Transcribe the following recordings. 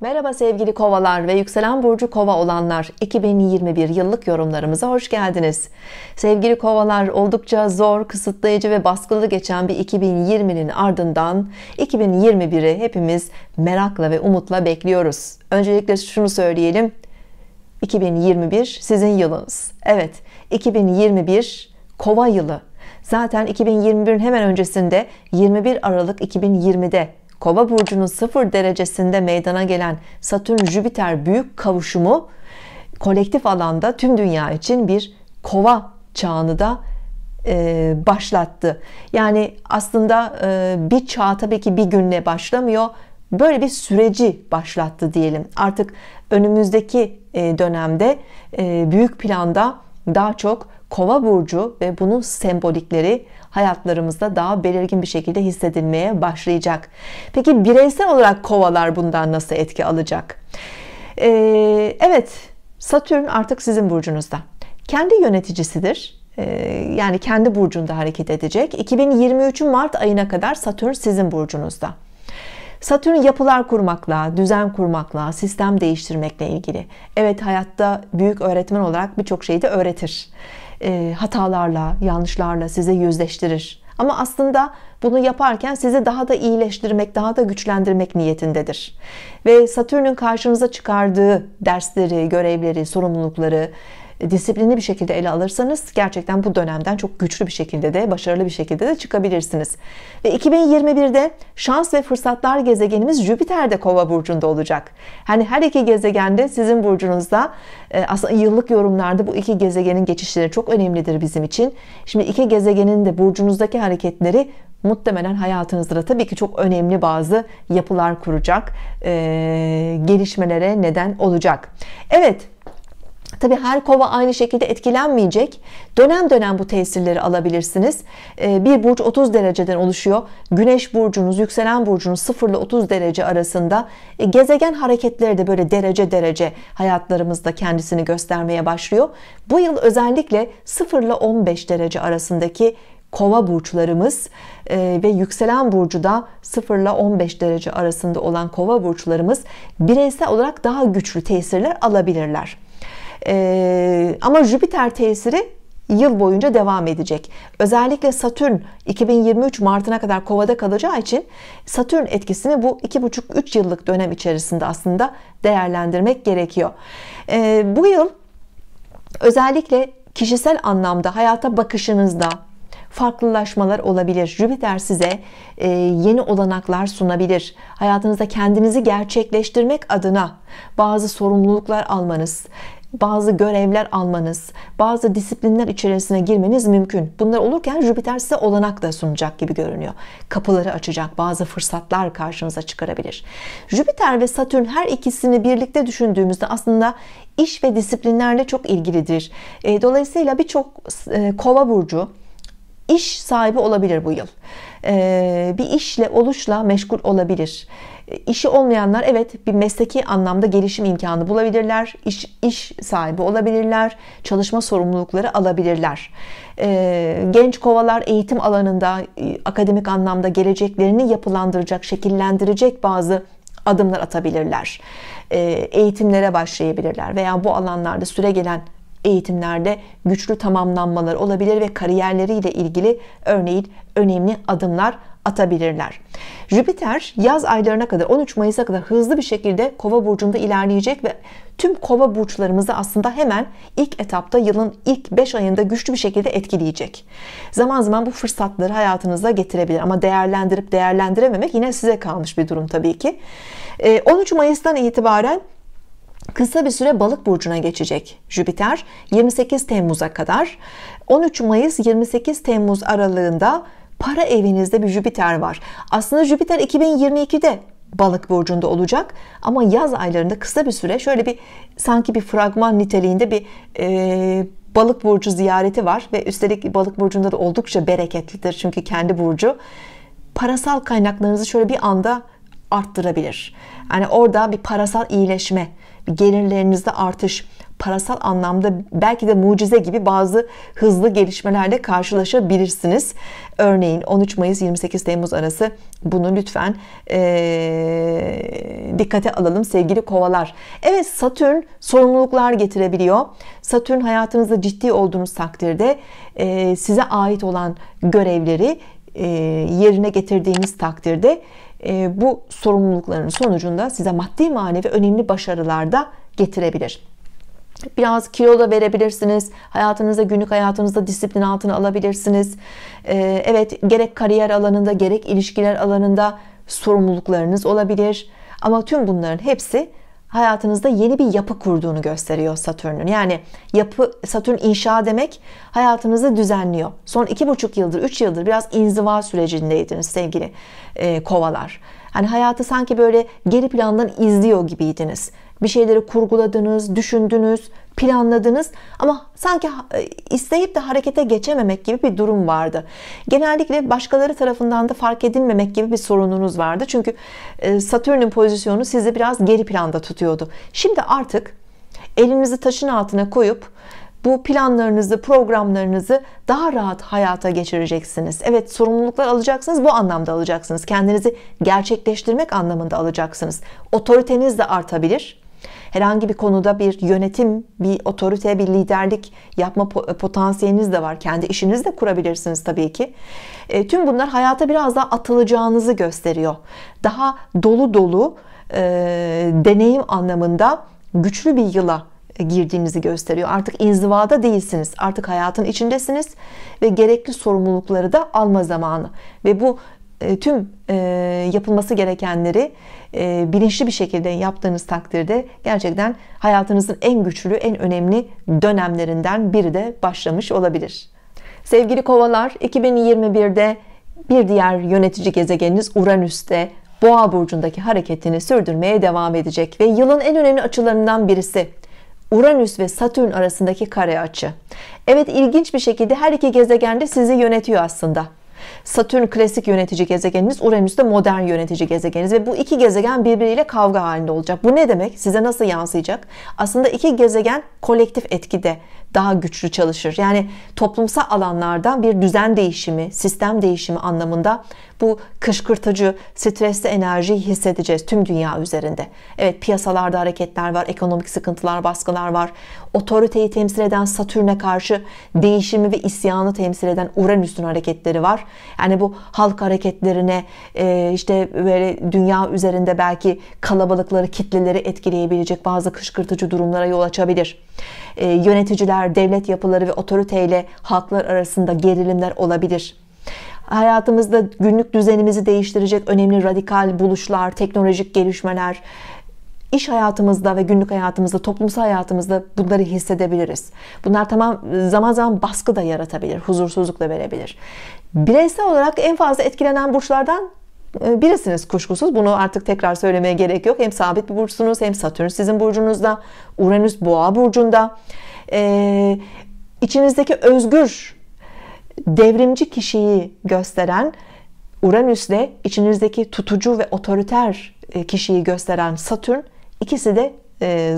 Merhaba sevgili kovalar ve yükselen burcu kova olanlar 2021 yıllık yorumlarımıza hoş geldiniz. Sevgili kovalar oldukça zor, kısıtlayıcı ve baskılı geçen bir 2020'nin ardından 2021'i hepimiz merakla ve umutla bekliyoruz. Öncelikle şunu söyleyelim. 2021 sizin yılınız. Evet 2021 kova yılı. Zaten 2021'in hemen öncesinde 21 Aralık 2020'de Kova burcunun 0 derecesinde meydana gelen Satürn Jüpiter büyük kavuşumu kolektif alanda tüm dünya için bir kova çağını da e, başlattı. Yani aslında e, bir çağ tabii ki bir günle başlamıyor. Böyle bir süreci başlattı diyelim. Artık önümüzdeki e, dönemde büyük planda daha çok Kova burcu ve bunun sembolikleri hayatlarımızda daha belirgin bir şekilde hissedilmeye başlayacak. Peki bireysel olarak kovalar bundan nasıl etki alacak? Ee, evet, Satürn artık sizin burcunuzda. Kendi yöneticisidir ee, yani kendi burcunda hareket edecek. 2023 Mart ayına kadar Satürn sizin burcunuzda. Satürn yapılar kurmakla, düzen kurmakla, sistem değiştirmekle ilgili. Evet hayatta büyük öğretmen olarak birçok şeyi de öğretir e, hatalarla, yanlışlarla sizi yüzleştirir. Ama aslında bunu yaparken sizi daha da iyileştirmek, daha da güçlendirmek niyetindedir. Ve Satürn'ün karşınıza çıkardığı dersleri, görevleri, sorumlulukları disiplinli bir şekilde ele alırsanız gerçekten bu dönemden çok güçlü bir şekilde de başarılı bir şekilde de çıkabilirsiniz. Ve 2021'de şans ve fırsatlar gezegenimiz de Kova burcunda olacak. Hani her iki gezegende sizin burcunuzda e, aslında yıllık yorumlarda bu iki gezegenin geçişleri çok önemlidir bizim için. Şimdi iki gezegenin de burcunuzdaki hareketleri muhtemelen hayatınızda da tabii ki çok önemli bazı yapılar kuracak, e, gelişmelere neden olacak. Evet, Tabi her kova aynı şekilde etkilenmeyecek. Dönem dönem bu tesirleri alabilirsiniz. Ee, bir burç 30 dereceden oluşuyor. Güneş burcunuz, yükselen burcunuz 0 ile 30 derece arasında. E, gezegen hareketleri de böyle derece derece hayatlarımızda kendisini göstermeye başlıyor. Bu yıl özellikle 0 ile 15 derece arasındaki kova burçlarımız e, ve yükselen burcu da 0 ile 15 derece arasında olan kova burçlarımız bireysel olarak daha güçlü tesirler alabilirler. Ee, ama Jüpiter tesiri yıl boyunca devam edecek. Özellikle Satürn 2023 Mart'ına kadar kovada kalacağı için Satürn etkisini bu 2,5-3 yıllık dönem içerisinde aslında değerlendirmek gerekiyor. Ee, bu yıl özellikle kişisel anlamda hayata bakışınızda farklılaşmalar olabilir. Jüpiter size e, yeni olanaklar sunabilir. Hayatınızda kendinizi gerçekleştirmek adına bazı sorumluluklar almanız, bazı görevler almanız, bazı disiplinler içerisine girmeniz mümkün. Bunlar olurken Jüpiter size olanak da sunacak gibi görünüyor. Kapıları açacak, bazı fırsatlar karşınıza çıkarabilir. Jüpiter ve Satürn her ikisini birlikte düşündüğümüzde aslında iş ve disiplinlerle çok ilgilidir. E, dolayısıyla birçok e, kova burcu iş sahibi olabilir bu yıl. E, bir işle, oluşla meşgul olabilir İşi olmayanlar evet bir mesleki anlamda gelişim imkanı bulabilirler. İş, iş sahibi olabilirler. Çalışma sorumlulukları alabilirler. Ee, genç kovalar eğitim alanında e, akademik anlamda geleceklerini yapılandıracak, şekillendirecek bazı adımlar atabilirler. Ee, eğitimlere başlayabilirler veya bu alanlarda süre gelen eğitimlerde güçlü tamamlanmalar olabilir ve kariyerleriyle ilgili örneğin önemli adımlar atabilirler. Jüpiter yaz aylarına kadar 13 Mayıs'a kadar hızlı bir şekilde Kova burcunda ilerleyecek ve tüm Kova burçlarımızı aslında hemen ilk etapta yılın ilk 5 ayında güçlü bir şekilde etkileyecek. Zaman zaman bu fırsatları hayatınıza getirebilir ama değerlendirip değerlendirememek yine size kalmış bir durum tabii ki. 13 ee, Mayıs'tan itibaren kısa bir süre balık burcuna geçecek Jüpiter 28 Temmuz'a kadar 13 Mayıs 28 Temmuz aralığında para evinizde bir Jüpiter var. Aslında Jüpiter 2022'de balık burcunda olacak ama yaz aylarında kısa bir süre şöyle bir sanki bir fragman niteliğinde bir e, balık burcu ziyareti var ve üstelik balık burcunda da oldukça bereketlidir çünkü kendi burcu parasal kaynaklarınızı şöyle bir anda arttırabilir. Yani orada bir parasal iyileşme, bir gelirlerinizde artış, parasal anlamda belki de mucize gibi bazı hızlı gelişmelerle karşılaşabilirsiniz. Örneğin 13 Mayıs 28 Temmuz arası bunu lütfen ee, dikkate alalım sevgili kovalar. Evet Satürn sorumluluklar getirebiliyor. Satürn hayatınızda ciddi olduğunuz takdirde e, size ait olan görevleri e, yerine getirdiğiniz takdirde ee, bu sorumlulukların sonucunda size maddi manevi önemli başarılar da getirebilir. Biraz kilo da verebilirsiniz. Hayatınızda, günlük hayatınızda disiplin altına alabilirsiniz. Ee, evet, gerek kariyer alanında, gerek ilişkiler alanında sorumluluklarınız olabilir. Ama tüm bunların hepsi hayatınızda yeni bir yapı kurduğunu gösteriyor Satürn'ün. Yani yapı Satürn inşa demek hayatınızı düzenliyor. Son iki buçuk yıldır, üç yıldır biraz inziva sürecindeydiniz sevgili e, kovalar. Hani hayatı sanki böyle geri plandan izliyor gibiydiniz. Bir şeyleri kurguladınız, düşündünüz, planladınız ama sanki e, isteyip de harekete geçememek gibi bir durum vardı. Genellikle başkaları tarafından da fark edilmemek gibi bir sorununuz vardı. Çünkü e, Satürn'ün pozisyonu sizi biraz geri planda tutuyordu. Şimdi artık elinizi taşın altına koyup bu planlarınızı, programlarınızı daha rahat hayata geçireceksiniz. Evet, sorumluluklar alacaksınız, bu anlamda alacaksınız. Kendinizi gerçekleştirmek anlamında alacaksınız. Otoriteniz de artabilir herhangi bir konuda bir yönetim, bir otorite, bir liderlik yapma potansiyeliniz de var. Kendi işiniz de kurabilirsiniz tabii ki. E, tüm bunlar hayata biraz daha atılacağınızı gösteriyor. Daha dolu dolu e, deneyim anlamında güçlü bir yıla girdiğinizi gösteriyor. Artık inzivada değilsiniz. Artık hayatın içindesiniz ve gerekli sorumlulukları da alma zamanı. Ve bu e, tüm e, yapılması gerekenleri e, bilinçli bir şekilde yaptığınız takdirde gerçekten hayatınızın en güçlü, en önemli dönemlerinden biri de başlamış olabilir. Sevgili kovalar, 2021'de bir diğer yönetici gezegeniniz Uranüs'te Boğa burcundaki hareketini sürdürmeye devam edecek ve yılın en önemli açılarından birisi Uranüs ve Satürn arasındaki kare açı. Evet ilginç bir şekilde her iki gezegen de sizi yönetiyor aslında. Satürn klasik yönetici gezegeniniz, Uranüs de modern yönetici gezegeniniz ve bu iki gezegen birbiriyle kavga halinde olacak. Bu ne demek? Size nasıl yansıyacak? Aslında iki gezegen kolektif etkide daha güçlü çalışır. Yani toplumsal alanlardan bir düzen değişimi, sistem değişimi anlamında bu kışkırtıcı, stresli enerjiyi hissedeceğiz tüm dünya üzerinde. Evet piyasalarda hareketler var, ekonomik sıkıntılar, baskılar var. Otoriteyi temsil eden Satürn'e karşı değişimi ve isyanı temsil eden Uranüs'ün hareketleri var. Yani bu halk hareketlerine e, işte böyle dünya üzerinde belki kalabalıkları, kitleleri etkileyebilecek bazı kışkırtıcı durumlara yol açabilir. E, yöneticiler, devlet yapıları ve otoriteyle halklar arasında gerilimler olabilir hayatımızda günlük düzenimizi değiştirecek önemli radikal buluşlar, teknolojik gelişmeler, iş hayatımızda ve günlük hayatımızda, toplumsal hayatımızda bunları hissedebiliriz. Bunlar tamam zaman zaman baskı da yaratabilir, huzursuzluk da verebilir. Bireysel olarak en fazla etkilenen burçlardan e, birisiniz kuşkusuz. Bunu artık tekrar söylemeye gerek yok. Hem sabit bir burçsunuz hem Satürn sizin burcunuzda. Uranüs boğa burcunda. Ee, içinizdeki özgür devrimci kişiyi gösteren Uranüs ile içinizdeki tutucu ve otoriter e, kişiyi gösteren Satürn İkisi de e,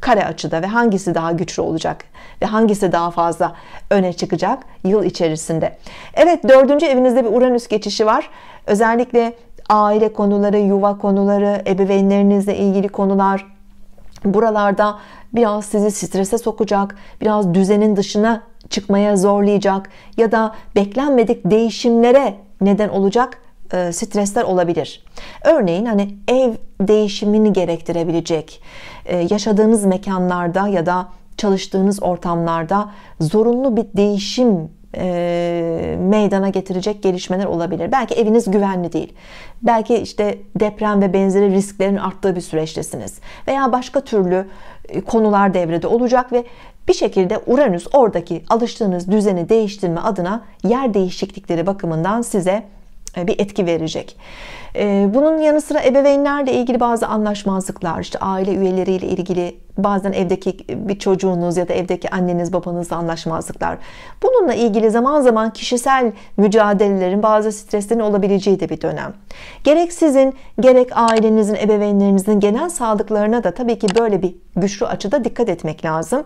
kare açıda ve hangisi daha güçlü olacak ve hangisi daha fazla öne çıkacak yıl içerisinde. Evet dördüncü evinizde bir Uranüs geçişi var. Özellikle aile konuları, yuva konuları, ebeveynlerinizle ilgili konular buralarda biraz sizi strese sokacak, biraz düzenin dışına çıkmaya zorlayacak ya da beklenmedik değişimlere neden olacak e, stresler olabilir. Örneğin hani ev değişimini gerektirebilecek, e, yaşadığınız mekanlarda ya da çalıştığınız ortamlarda zorunlu bir değişim e, meydana getirecek gelişmeler olabilir. Belki eviniz güvenli değil. Belki işte deprem ve benzeri risklerin arttığı bir süreçtesiniz. Veya başka türlü konular devrede olacak ve bir şekilde Uranüs oradaki alıştığınız düzeni değiştirme adına yer değişiklikleri bakımından size e, bir etki verecek. E, bunun yanı sıra ebeveynlerle ilgili bazı anlaşmazlıklar, işte aile üyeleriyle ilgili bazen evdeki bir çocuğunuz ya da evdeki anneniz babanızla anlaşmazlıklar. Bununla ilgili zaman zaman kişisel mücadelelerin bazı streslerin olabileceği de bir dönem. Gerek sizin gerek ailenizin ebeveynlerinizin genel sağlıklarına da tabii ki böyle bir güçlü açıda dikkat etmek lazım.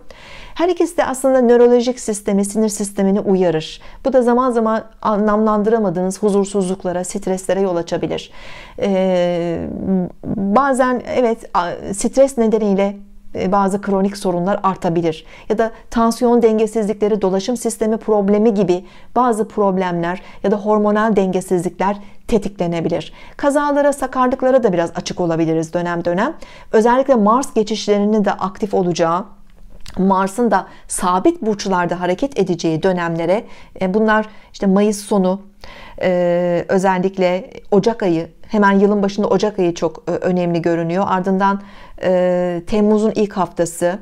Her ikisi de aslında nörolojik sistemi, sinir sistemini uyarır. Bu da zaman zaman anlamlandıramadığınız huzursuzluklara, streslere yol açabilir. Ee, bazen evet stres nedeniyle e, bazı kronik sorunlar artabilir. Ya da tansiyon dengesizlikleri, dolaşım sistemi problemi gibi bazı problemler ya da hormonal dengesizlikler tetiklenebilir. Kazalara, sakarlıklara da biraz açık olabiliriz dönem dönem. Özellikle Mars geçişlerinin de aktif olacağı Mars'ın da sabit burçlarda hareket edeceği dönemlere e, bunlar işte Mayıs sonu e, özellikle Ocak ayı hemen yılın başında Ocak ayı çok e, önemli görünüyor ardından Temmuz'un ilk haftası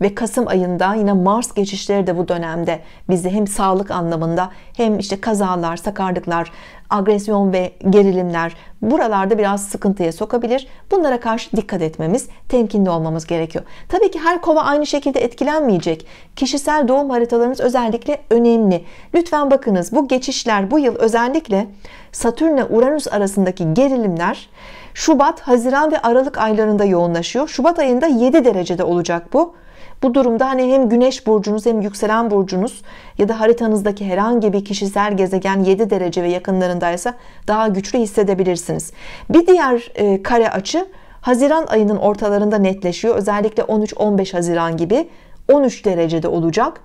ve Kasım ayında yine Mars geçişleri de bu dönemde bizi hem sağlık anlamında hem işte kazalar, sakarlıklar, agresyon ve gerilimler buralarda biraz sıkıntıya sokabilir. Bunlara karşı dikkat etmemiz, temkinli olmamız gerekiyor. Tabii ki her kova aynı şekilde etkilenmeyecek. Kişisel doğum haritalarınız özellikle önemli. Lütfen bakınız bu geçişler bu yıl özellikle Satürn ile Uranüs arasındaki gerilimler Şubat, Haziran ve Aralık aylarında yoğunlaşıyor. Şubat ayında 7 derecede olacak bu. Bu durumda hani hem güneş burcunuz hem yükselen burcunuz ya da haritanızdaki herhangi bir kişisel gezegen 7 derece ve yakınlarındaysa daha güçlü hissedebilirsiniz. Bir diğer e, kare açı Haziran ayının ortalarında netleşiyor. Özellikle 13-15 Haziran gibi 13 derecede olacak.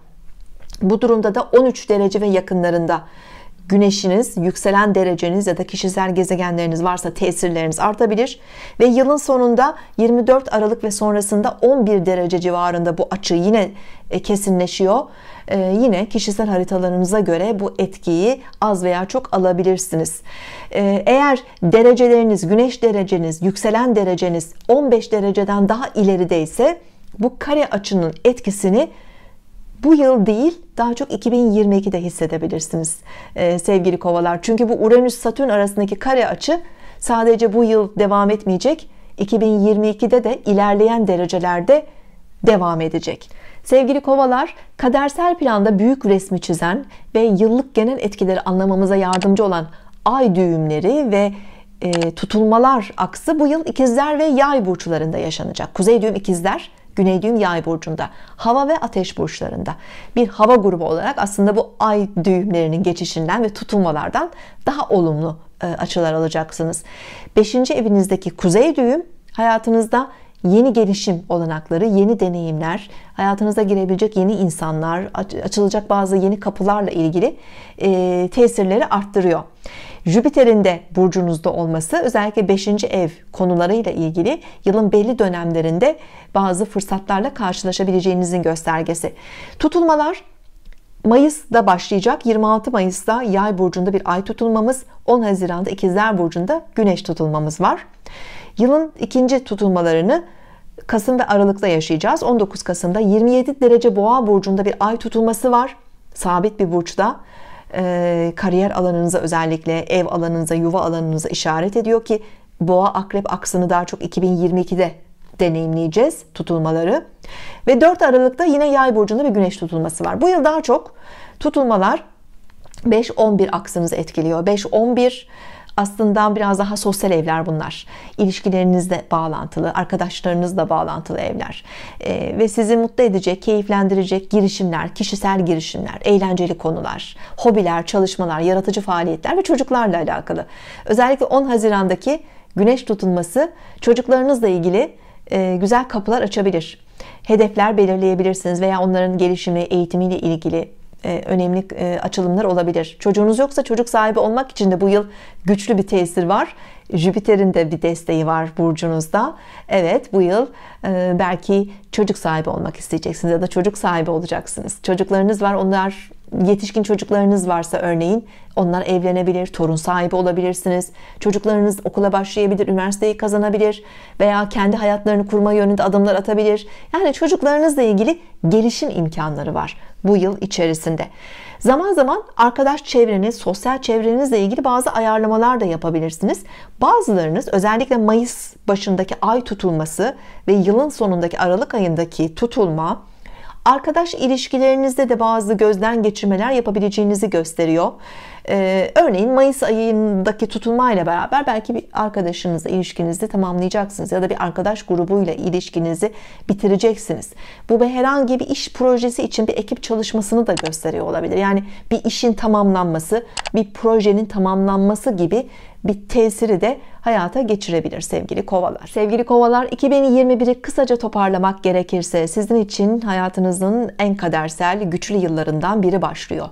Bu durumda da 13 derece ve yakınlarında güneşiniz, yükselen dereceniz ya da kişisel gezegenleriniz varsa tesirleriniz artabilir ve yılın sonunda 24 Aralık ve sonrasında 11 derece civarında bu açı yine e, kesinleşiyor. Ee, yine kişisel haritalarınıza göre bu etkiyi az veya çok alabilirsiniz. Ee, eğer dereceleriniz, güneş dereceniz, yükselen dereceniz 15 dereceden daha ilerideyse bu kare açının etkisini bu yıl değil daha çok 2022'de hissedebilirsiniz e, sevgili kovalar. Çünkü bu Uranüs Satürn arasındaki kare açı sadece bu yıl devam etmeyecek. 2022'de de ilerleyen derecelerde devam edecek. Sevgili kovalar, kadersel planda büyük resmi çizen ve yıllık genel etkileri anlamamıza yardımcı olan ay düğümleri ve e, tutulmalar aksı bu yıl ikizler ve yay burçlarında yaşanacak. Kuzey düğüm ikizler, Güney düğüm yay burcunda. Hava ve ateş burçlarında. Bir hava grubu olarak aslında bu ay düğümlerinin geçişinden ve tutulmalardan daha olumlu e, açılar alacaksınız. Beşinci evinizdeki kuzey düğüm hayatınızda yeni gelişim olanakları, yeni deneyimler, hayatınıza girebilecek yeni insanlar, açılacak bazı yeni kapılarla ilgili e, tesirleri arttırıyor. Jüpiter'in de burcunuzda olması özellikle 5. ev konularıyla ilgili yılın belli dönemlerinde bazı fırsatlarla karşılaşabileceğinizin göstergesi. Tutulmalar Mayıs'da başlayacak. 26 Mayıs'ta Yay burcunda bir ay tutulmamız, 10 Haziran'da İkizler burcunda Güneş tutulmamız var. Yılın ikinci tutulmalarını Kasım ve Aralık'ta yaşayacağız. 19 Kasım'da 27 derece Boğa burcunda bir ay tutulması var. Sabit bir burçta e, kariyer alanınıza özellikle ev alanınıza, yuva alanınıza işaret ediyor ki boğa akrep aksını daha çok 2022'de deneyimleyeceğiz tutulmaları. Ve 4 Aralık'ta yine yay burcunda bir güneş tutulması var. Bu yıl daha çok tutulmalar 5-11 aksınızı etkiliyor. 5-11 aslında biraz daha sosyal evler bunlar. İlişkilerinizle bağlantılı, arkadaşlarınızla bağlantılı evler. E, ve sizi mutlu edecek, keyiflendirecek girişimler, kişisel girişimler, eğlenceli konular, hobiler, çalışmalar, yaratıcı faaliyetler ve çocuklarla alakalı. Özellikle 10 Haziran'daki güneş tutulması çocuklarınızla ilgili e, güzel kapılar açabilir. Hedefler belirleyebilirsiniz veya onların gelişimi, eğitimiyle ilgili e, önemli e, açılımlar olabilir. Çocuğunuz yoksa çocuk sahibi olmak için de bu yıl güçlü bir tesir var. Jüpiter'in de bir desteği var burcunuzda. Evet bu yıl e, belki çocuk sahibi olmak isteyeceksiniz ya da çocuk sahibi olacaksınız. Çocuklarınız var onlar yetişkin çocuklarınız varsa örneğin onlar evlenebilir, torun sahibi olabilirsiniz. Çocuklarınız okula başlayabilir, üniversiteyi kazanabilir veya kendi hayatlarını kurma yönünde adımlar atabilir. Yani çocuklarınızla ilgili gelişim imkanları var bu yıl içerisinde. Zaman zaman arkadaş çevreniz, sosyal çevrenizle ilgili bazı ayarlamalar da yapabilirsiniz. Bazılarınız özellikle Mayıs başındaki ay tutulması ve yılın sonundaki Aralık ayındaki tutulma Arkadaş ilişkilerinizde de bazı gözden geçirmeler yapabileceğinizi gösteriyor. Ee, örneğin Mayıs ayındaki tutunmayla beraber belki bir arkadaşınızla ilişkinizi tamamlayacaksınız ya da bir arkadaş grubuyla ilişkinizi bitireceksiniz. Bu bir herhangi bir iş projesi için bir ekip çalışmasını da gösteriyor olabilir. Yani bir işin tamamlanması, bir projenin tamamlanması gibi bir tesiri de hayata geçirebilir sevgili kovalar. Sevgili kovalar 2021'i kısaca toparlamak gerekirse sizin için hayatınızın en kadersel güçlü yıllarından biri başlıyor.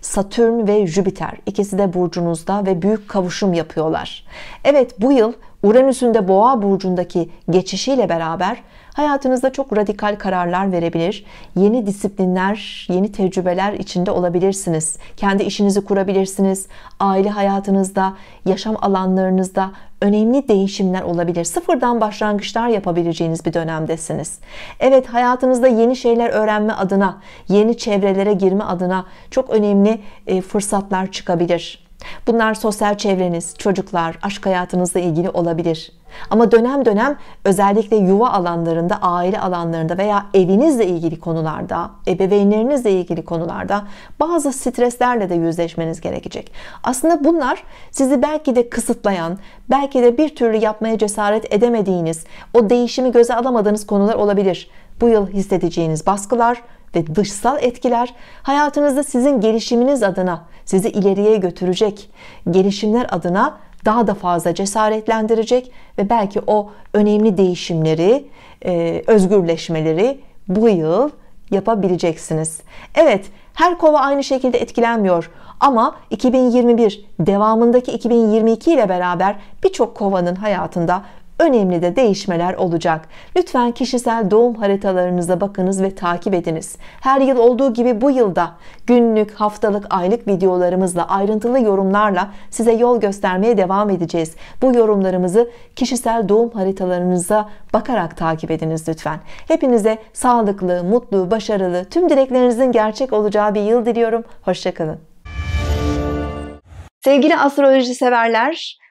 Satürn ve Jüpiter Jüpiter. İkisi de burcunuzda ve büyük kavuşum yapıyorlar. Evet bu yıl Uranüs'ün de Boğa burcundaki geçişiyle beraber Hayatınızda çok radikal kararlar verebilir. Yeni disiplinler, yeni tecrübeler içinde olabilirsiniz. Kendi işinizi kurabilirsiniz. Aile hayatınızda, yaşam alanlarınızda önemli değişimler olabilir. Sıfırdan başlangıçlar yapabileceğiniz bir dönemdesiniz. Evet, hayatınızda yeni şeyler öğrenme adına, yeni çevrelere girme adına çok önemli e, fırsatlar çıkabilir. Bunlar sosyal çevreniz, çocuklar, aşk hayatınızla ilgili olabilir. Ama dönem dönem özellikle yuva alanlarında, aile alanlarında veya evinizle ilgili konularda, ebeveynlerinizle ilgili konularda bazı streslerle de yüzleşmeniz gerekecek. Aslında bunlar sizi belki de kısıtlayan, belki de bir türlü yapmaya cesaret edemediğiniz, o değişimi göze alamadığınız konular olabilir. Bu yıl hissedeceğiniz baskılar, ve dışsal etkiler hayatınızda sizin gelişiminiz adına sizi ileriye götürecek gelişimler adına daha da fazla cesaretlendirecek ve belki o önemli değişimleri, e, özgürleşmeleri bu yıl yapabileceksiniz. Evet, her kova aynı şekilde etkilenmiyor ama 2021 devamındaki 2022 ile beraber birçok kovanın hayatında önemli de değişmeler olacak. Lütfen kişisel doğum haritalarınıza bakınız ve takip ediniz. Her yıl olduğu gibi bu yılda günlük, haftalık, aylık videolarımızla, ayrıntılı yorumlarla size yol göstermeye devam edeceğiz. Bu yorumlarımızı kişisel doğum haritalarınıza bakarak takip ediniz lütfen. Hepinize sağlıklı, mutlu, başarılı, tüm dileklerinizin gerçek olacağı bir yıl diliyorum. Hoşçakalın. Sevgili astroloji severler,